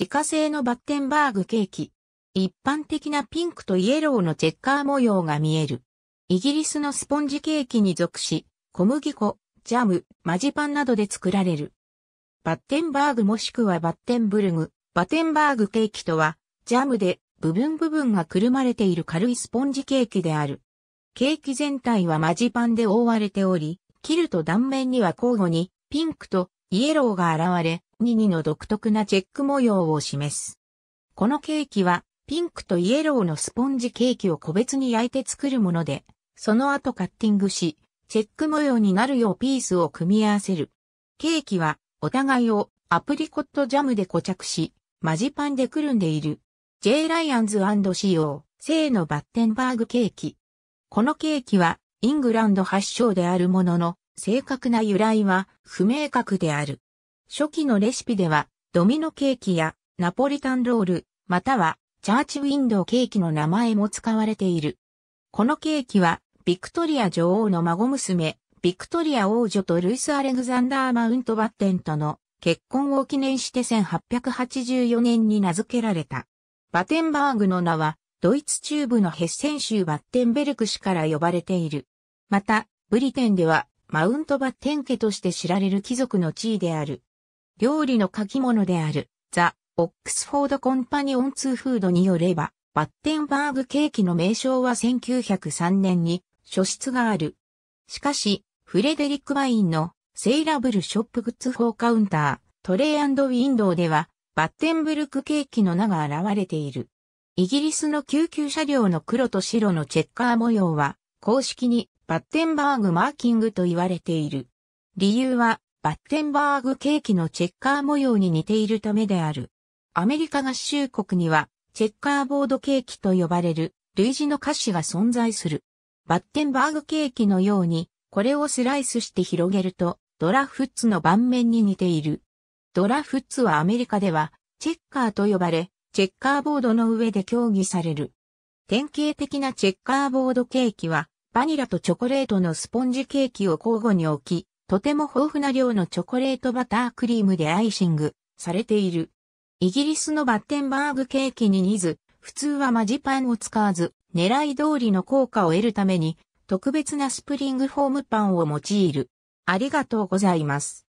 自家製のバッテンバーグケーキ。一般的なピンクとイエローのチェッカー模様が見える。イギリスのスポンジケーキに属し、小麦粉、ジャム、マジパンなどで作られる。バッテンバーグもしくはバッテンブルグ、バテンバーグケーキとは、ジャムで部分部分がくるまれている軽いスポンジケーキである。ケーキ全体はマジパンで覆われており、切ると断面には交互にピンクとイエローが現れ、ニニの独特なチェック模様を示す。このケーキは、ピンクとイエローのスポンジケーキを個別に焼いて作るもので、その後カッティングし、チェック模様になるようピースを組み合わせる。ケーキは、お互いをアプリコットジャムで固着し、マジパンでくるんでいる。J ライアンズ仕様、生のバッテンバーグケーキ。このケーキは、イングランド発祥であるものの、正確な由来は不明確である。初期のレシピでは、ドミノケーキやナポリタンロール、またはチャーチウィンドウケーキの名前も使われている。このケーキは、ビクトリア女王の孫娘、ビクトリア王女とルイス・アレグザンダー・マウント・バッテンとの結婚を記念して1884年に名付けられた。バテンバーグの名は、ドイツ中部のヘッセン州バッテンベルク市から呼ばれている。また、ブリテンでは、マウントバッテン家として知られる貴族の地位である。料理の書き物である、ザ・オックスフォード・コンパニオン・ツーフードによれば、バッテンバーグケーキの名称は1903年に書室がある。しかし、フレデリック・ワインのセイラブル・ショップ・グッズ・フォー・カウンター、トレイウィンドウでは、バッテンブルクケーキの名が現れている。イギリスの救急車両の黒と白のチェッカー模様は、公式にバッテンバーグマーキングと言われている。理由は、バッテンバーグケーキのチェッカー模様に似ているためである。アメリカ合衆国には、チェッカーボードケーキと呼ばれる類似の菓子が存在する。バッテンバーグケーキのように、これをスライスして広げると、ドラフッツの盤面に似ている。ドラフッツはアメリカでは、チェッカーと呼ばれ、チェッカーボードの上で競技される。典型的なチェッカーボードケーキは、バニラとチョコレートのスポンジケーキを交互に置き、とても豊富な量のチョコレートバタークリームでアイシングされている。イギリスのバッテンバーグケーキに似ず、普通はマジパンを使わず、狙い通りの効果を得るために、特別なスプリングフォームパンを用いる。ありがとうございます。